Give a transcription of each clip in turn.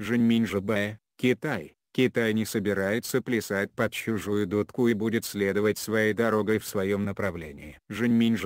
Жэньминь Китай. Китай не собирается плясать под чужую дудку и будет следовать своей дорогой в своем направлении. Жэньминь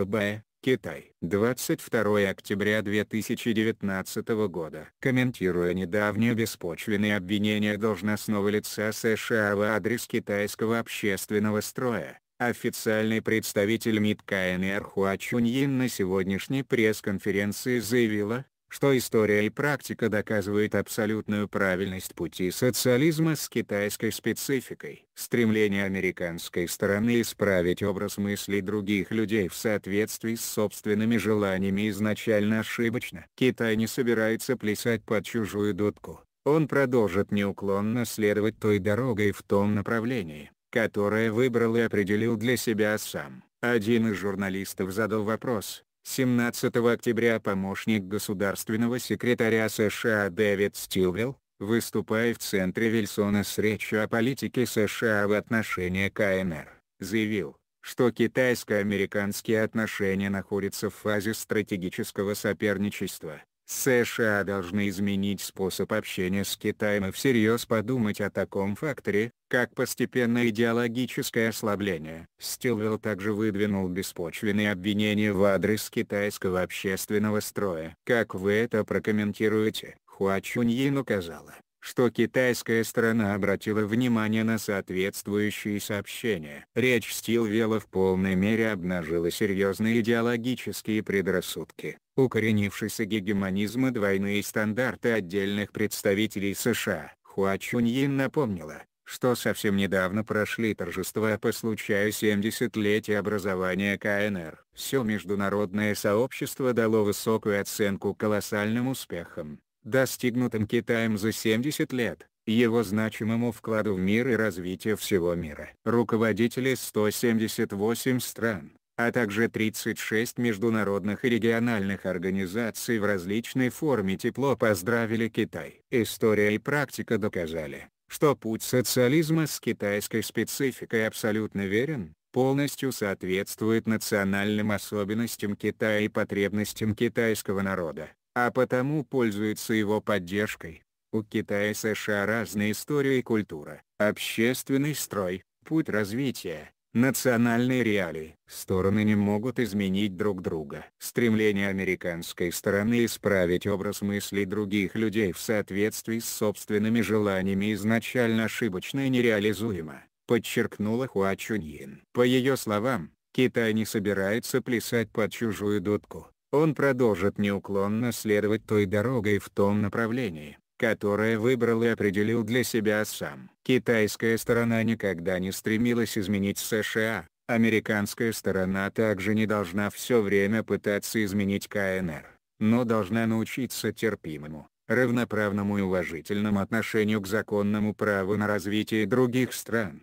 Китай. 22 октября 2019 года. Комментируя недавние беспочвенные обвинения должностного лица США в адрес китайского общественного строя, Официальный представитель МИД КНР Хуа Чуньин на сегодняшней пресс-конференции заявила, что история и практика доказывают абсолютную правильность пути социализма с китайской спецификой. Стремление американской стороны исправить образ мыслей других людей в соответствии с собственными желаниями изначально ошибочно. Китай не собирается плясать под чужую дудку. Он продолжит неуклонно следовать той дорогой в том направлении, которое выбрал и определил для себя сам. Один из журналистов задал вопрос, 17 октября помощник государственного секретаря США Дэвид Стилвелл, выступая в центре Вильсона с речью о политике США в отношении КНР, заявил, что китайско-американские отношения находятся в фазе стратегического соперничества, США должны изменить способ общения с Китаем и всерьез подумать о таком факторе, как постепенное идеологическое ослабление. Стилвелл также выдвинул беспочвенные обвинения в адрес китайского общественного строя. Как вы это прокомментируете? Хуачуньи указала, что китайская сторона обратила внимание на соответствующие сообщения. Речь Стилвела в полной мере обнажила серьезные идеологические предрассудки, укоренившийся гегемонизм и двойные стандарты отдельных представителей США. Хуа Чуньин напомнила, что совсем недавно прошли торжества по случаю 70-летия образования КНР. Все международное сообщество дало высокую оценку колоссальным успехам, достигнутым Китаем за 70 лет, его значимому вкладу в мир и развитие всего мира. Руководители 178 стран, а также 36 международных и региональных организаций в различной форме тепло поздравили Китай. История и практика доказали, что путь социализма с китайской спецификой абсолютно верен, полностью соответствует национальным особенностям Китая и потребностям китайского народа а потому пользуется его поддержкой. У Китая и США разные истории и культура, общественный строй, путь развития, национальные реалии. Стороны не могут изменить друг друга. Стремление американской стороны исправить образ мыслей других людей в соответствии с собственными желаниями изначально ошибочно и нереализуемо, подчеркнула Хуа Чуньин. По ее словам, Китай не собирается плясать под чужую дудку он продолжит неуклонно следовать той дорогой в том направлении, которое выбрал и определил для себя сам. Китайская сторона никогда не стремилась изменить США, американская сторона также не должна все время пытаться изменить КНР, но должна научиться терпимому, равноправному и уважительному отношению к законному праву на развитие других стран